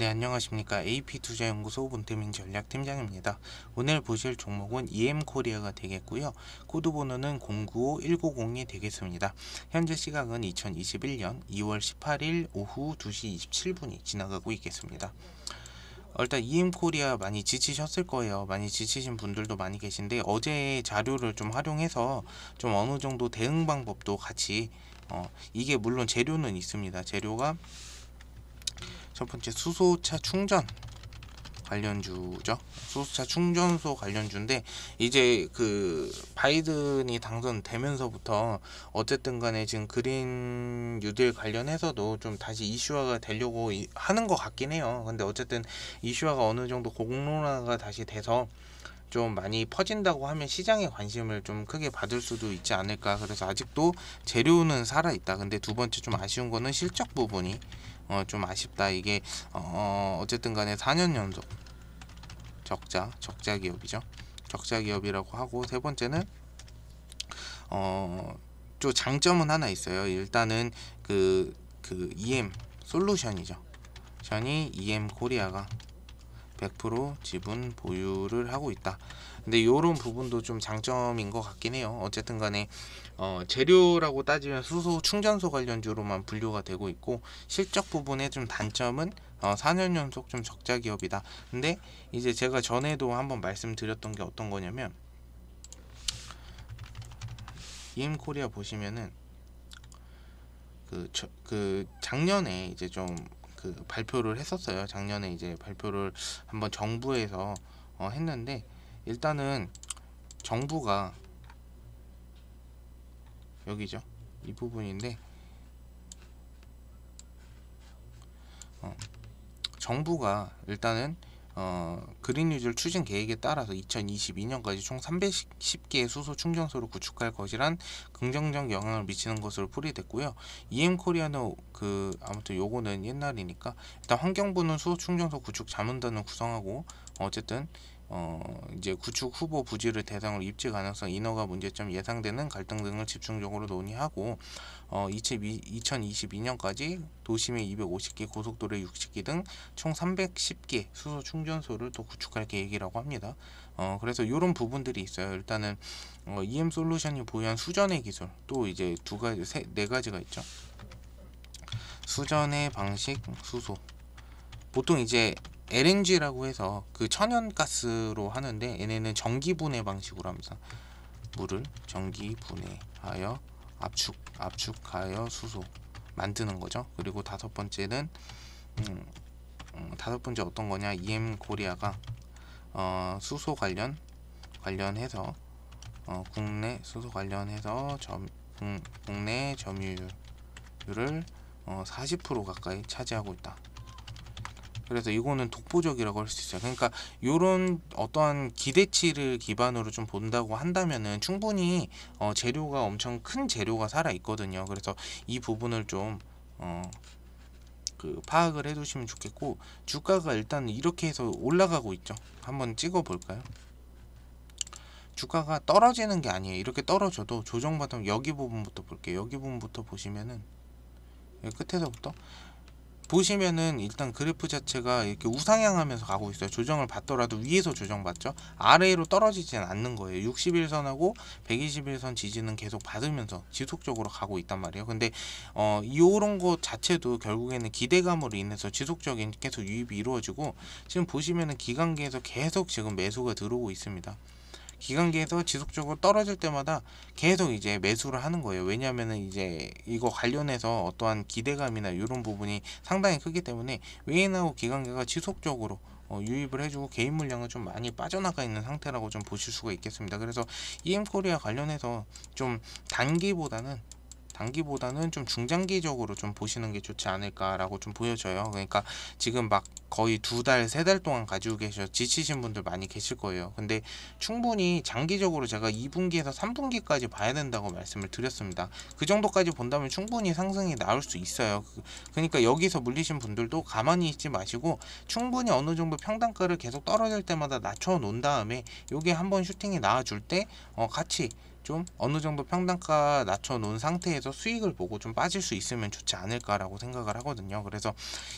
네, 안녕하십니까. AP투자연구소 문태민 전략팀장입니다. 오늘 보실 종목은 EM코리아가 되겠고요. 코드 번호는 095190이 되겠습니다. 현재 시각은 2021년 2월 18일 오후 2시 27분이 지나가고 있겠습니다. 어, 일단 e m 코리아 많이 지치셨을 거예요. 많이 지치신 분들도 많이 계신데 어제 자료를 좀 활용해서 좀 어느 정도 대응 방법도 같이 어, 이게 물론 재료는 있습니다. 재료가 첫 번째 수소차 충전 관련주죠. 수소차 충전소 관련주인데 이제 그 바이든이 당선되면서부터 어쨌든 간에 지금 그린 뉴딜 관련해서도 좀 다시 이슈화가 되려고 하는 것 같긴 해요. 근데 어쨌든 이슈화가 어느 정도 공론화가 다시 돼서 좀 많이 퍼진다고 하면 시장의 관심을 좀 크게 받을 수도 있지 않을까 그래서 아직도 재료는 살아 있다 근데 두 번째 좀 아쉬운 거는 실적 부분이 어, 좀 아쉽다 이게 어, 어쨌든 간에 4년 연속 적자 적자 기업이죠 적자 기업이라고 하고 세 번째는 어, 또 장점은 하나 있어요 일단은 그그 그, 그 EM 솔루션이죠 전이 EM 코리아가 100% 지분 보유를 하고 있다. 근데 이런 부분도 좀 장점인 것 같긴 해요. 어쨌든 간에 어, 재료라고 따지면 수소 충전소 관련주로만 분류가 되고 있고 실적 부분의 좀 단점은 어, 4년 연속 좀 적자 기업이다. 근데 이제 제가 전에도 한번 말씀드렸던 게 어떤 거냐면 이엠코리아 보시면은 그, 저, 그 작년에 이제 좀그 발표를 했었어요. 작년에 이제 발표를 한번 정부에서 어, 했는데 일단은 정부가 여기죠. 이 부분인데 어, 정부가 일단은 어, 그린 뉴질 추진 계획에 따라서 2022년까지 총 310개의 수소 충전소를 구축할 것이란 긍정적 영향을 미치는 것으로 풀이됐고요. EM 코리아는 그 아무튼 요거는 옛날이니까 일단 환경부는 수소 충전소 구축 자문단을 구성하고 어쨌든 어, 이제 구축 후보 부지를 대상으로 입지 가능성 인허가 문제점 예상되는 갈등 등을 집중적으로 논의하고 어, 2022년까지 도심의 250개, 고속도로의 60개 등 총 310개 수소 충전소를 또 구축할 계획이라고 합니다. 어, 그래서 이런 부분들이 있어요. 일단은 어, EM 솔루션이 보유한 수전의 기술 또 이제 두 가지, 세, 네 가지가 있죠. 수전의 방식, 수소. 보통 이제 LNG라고 해서 그 천연가스로 하는데 얘네는 전기분해 방식으로 하면서 물을 전기분해하여 압축, 압축하여 수소 만드는 거죠. 그리고 다섯 번째는 음, 음, 다섯 번째 어떤 거냐 EM 코리아가 어, 수소 관련 관련해서 어, 국내 수소 관련해서 점, 국, 내 점유율을 어, 40% 가까이 차지하고 있다. 그래서 이거는 독보적이라고 할 수 있어요. 그러니까 이런 어떠한 기대치를 기반으로 좀 본다고 한다면은 충분히 어, 재료가 엄청 큰 재료가 살아 있거든요. 그래서 이 부분을 좀 어, 그 파악을 해두시면 좋겠고 주가가 일단 이렇게 해서 올라가고 있죠. 한번 찍어 볼까요? 주가가 떨어지는 게 아니에요. 이렇게 떨어져도 조정받으면 여기 부분부터 볼게요. 여기 부분부터 보시면은 예, 끝에서부터 보시면은 일단 그래프 자체가 이렇게 우상향하면서 가고 있어요. 조정을 받더라도 위에서 조정받죠. 아래로 떨어지진 않는 거예요. 60일선하고 120일선 지지는 계속 받으면서 지속적으로 가고 있단 말이에요. 근데 어 이런 것 자체도 결국에는 기대감으로 인해서 지속적인 계속 유입이 이루어지고 지금 보시면은 기간계에서 계속 지금 매수가 들어오고 있습니다. 기관계에서 지속적으로 떨어질 때마다 계속 이제 매수를 하는 거예요. 왜냐면은 이제 이거 관련해서 어떠한 기대감이나 이런 부분이 상당히 크기 때문에 외인하고 기관계가 지속적으로 어, 유입을 해주고 개인 물량은 좀 많이 빠져나가 있는 상태라고 좀 보실 수가 있겠습니다. 그래서 EM코리아 관련해서 좀 단기보다는 단기보다는 좀 중장기적으로 좀 보시는 게 좋지 않을까라고 좀 보여져요. 그러니까 지금 막 거의 두 달, 세 달 동안 가지고 계셔 지치신 분들 많이 계실 거예요. 근데 충분히 장기적으로 제가 2분기에서 3분기까지 봐야 된다고 말씀을 드렸습니다. 그 정도까지 본다면 충분히 상승이 나올 수 있어요. 그, 그러니까 여기서 물리신 분들도 가만히 있지 마시고 충분히 어느 정도 평단가를 계속 떨어질 때마다 낮춰 놓은 다음에 여기 한번 슈팅이 나와줄 때 어, 같이 좀 어느 정도 평단가 낮춰놓은 상태에서 수익을 보고 좀 빠질 수 있으면 좋지 않을까라고 생각을 하거든요. 그래서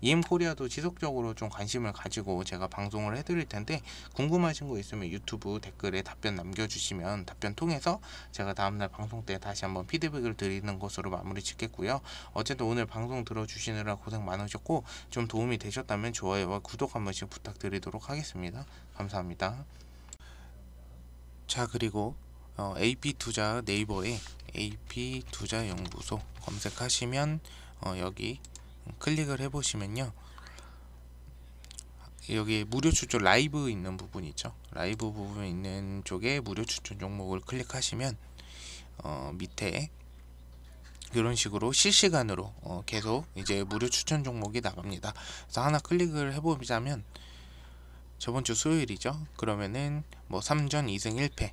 EM코리아도 지속적으로 좀 관심을 가지고 제가 방송을 해드릴 텐데 궁금하신 거 있으면 유튜브 댓글에 답변 남겨주시면 답변 통해서 제가 다음날 방송 때 다시 한번 피드백을 드리는 것으로 마무리 짓겠고요. 어쨌든 오늘 방송 들어주시느라 고생 많으셨고 좀 도움이 되셨다면 좋아요와 구독 한 번씩 부탁드리도록 하겠습니다. 감사합니다. 자 그리고 어, AP투자 네이버에 AP투자연구소 검색하시면 어, 여기 클릭을 해보시면요 여기 에 무료 추천 라이브 있는 부분 있죠 라이브 부분 있는 쪽에 무료 추천 종목을 클릭하시면 어, 밑에 이런 식으로 실시간으로 어, 계속 이제 무료 추천 종목이 나갑니다 그래서 하나 클릭을 해보자면 저번 주 수요일이죠 그러면은 뭐 3전 2승 1패